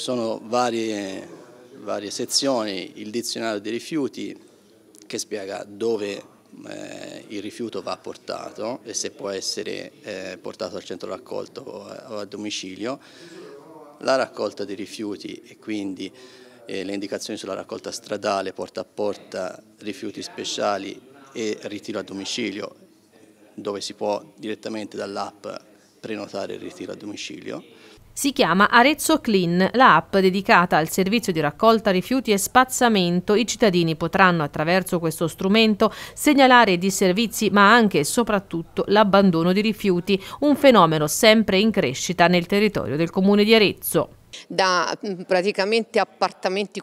Sono varie, varie, sezioni, il dizionario dei rifiuti che spiega dove eh, il rifiuto va portato e se può essere eh, portato al centro raccolto o eh, a, o a, domicilio, la raccolta dei rifiuti e quindi eh, le indicazioni sulla raccolta stradale, porta a porta, rifiuti speciali e ritiro a domicilio dove si può direttamente dall'app prenotare il ritiro a domicilio. Si chiama Arezzo Clean, l'app dedicata al servizio di raccolta rifiuti e spazzamento. I cittadini potranno attraverso questo strumento segnalare disservizi ma anche e soprattutto l'abbandono di rifiuti, un fenomeno sempre in crescita nel territorio del comune di Arezzo da mm, praticamente appartamenti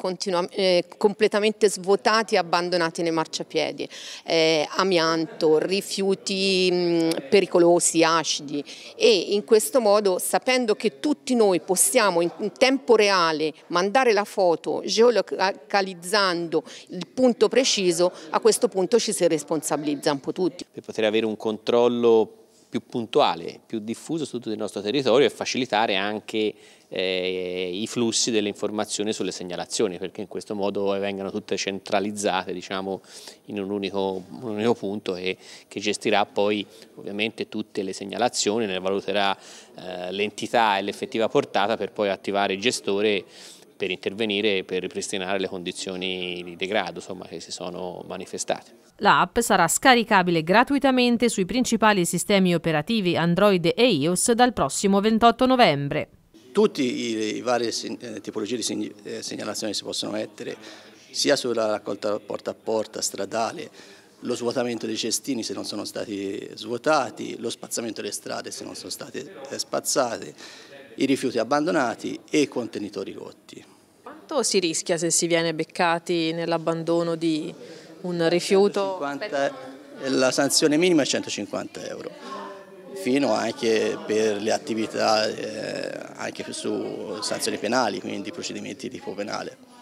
eh, completamente svuotati e abbandonati nei marciapiedi, eh, amianto, rifiuti mh, mm, pericolosi, acidi e in questo modo sapendo che tutti noi possiamo in, in tempo reale mandare la foto geolocalizzando il punto preciso, a questo punto ci si responsabilizza un po' tutti. Per poter avere un controllo più puntuale, più diffuso su tutto il nostro territorio e facilitare anche eh, i flussi delle informazioni sulle segnalazioni, perché in questo modo vengano tutte centralizzate diciamo, in un unico, un unico punto e, che gestirà poi ovviamente tutte le segnalazioni, ne valuterà eh, l'entità e l'effettiva portata per poi attivare il gestore per intervenire e per ripristinare le condizioni di degrado insomma, che si sono manifestate. L'app sarà scaricabile gratuitamente sui principali sistemi operativi Android e iOS dal prossimo 28 novembre. Tutte le varie eh, tipologie di eh, segnalazioni si possono mettere sia sulla raccolta porta a porta stradale, lo svuotamento dei cestini se non sono stati svuotati, lo spazzamento delle strade se non sono state eh, spazzate, i rifiuti abbandonati e i contenitori rotti. Quanto si rischia se si viene beccati nell'abbandono di un rifiuto? 150, la sanzione minima è 150 euro, fino anche per le attività, eh, anche su sanzioni penali, quindi procedimenti di tipo penale.